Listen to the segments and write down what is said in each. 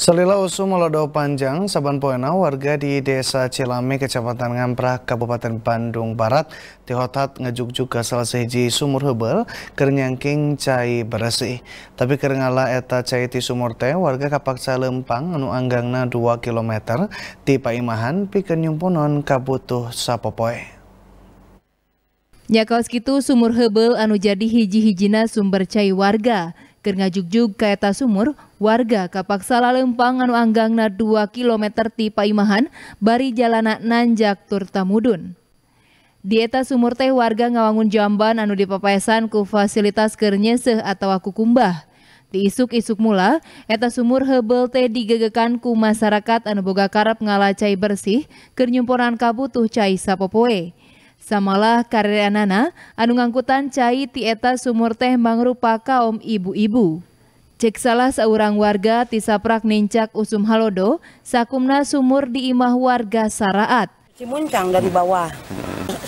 Selila usum melodo panjang Saban Poena warga di desa Cilame kecamatan Ngamprah Kabupaten Bandung Barat dihotat ngejuk juga salah siji sumur hebel kernyangking cai bersih tapi kerengala eta cai ti sumur teh warga kapaksa lempang anu anggangna 2 km ti paimahan pikeun nyumpunon kabutuh sapopoe Nya kaos gitu sumur hebel anu jadi hiji-hijina sumber cai warga Ker ngajugjug ka eta sumur, warga kapaksa lalempangan anggangna 2 km ti Paimahan, bari jalana nanjak Turtamudun. Di eta sumur teh warga ngawangun jamban anu dipapaesan ku fasilitas keur nyeseh atawa kukumbah. Di isuk-isuk mula, eta sumur hebel teh digegekan ku masyarakat anu boga karep ngalacai bersih, keur nyumporan kabutuh cai sapopoe. Samalah karir anana, anu ngangkutan cai tieta sumur teh mangrupa kaum ibu-ibu. Cek salah seorang warga tisaprak nincak usum halodo, sakumna sumur di imah warga Saraat. Cimuncang dari bawah.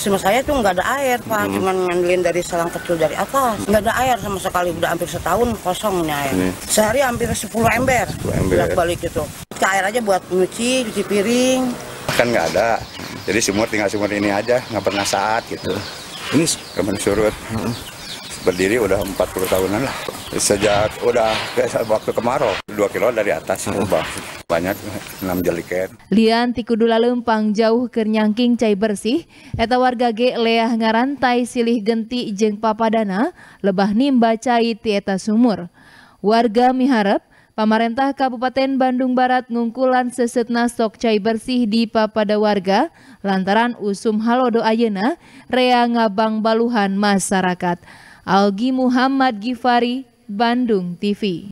Sama saya tuh nggak ada air, Pak. Hmm. Cuman ngandelin dari selang kecil dari atas. Nggak ada air sama sekali. Udah hampir setahun kosongnya air. Ini. Iya. Sehari hampir 10 ember. 10 ember. Balik balik gitu. air aja buat nyuci, cuci piring, kan nggak ada. Jadi sumur tinggal sumur ini aja, nggak pernah saat gitu. Ini kemarin surut. Berdiri udah 40 tahunan lah. Sejak udah waktu kemarau, 2 kilo dari atas Banyak 6 jeliken. Lian tikudula lempang jauh ke nyangking cai bersih. Eta warga ge leah ngarantai silih genti jeng papadana. Lebah nimba cai ti eta sumur. Warga miharap Pemerintah Kabupaten Bandung Barat ngungkulan sesetna cai bersih di papada warga lantaran usum halodo ayena rea ngabang baluhan masyarakat. Algi Muhammad Gifari, Bandung TV.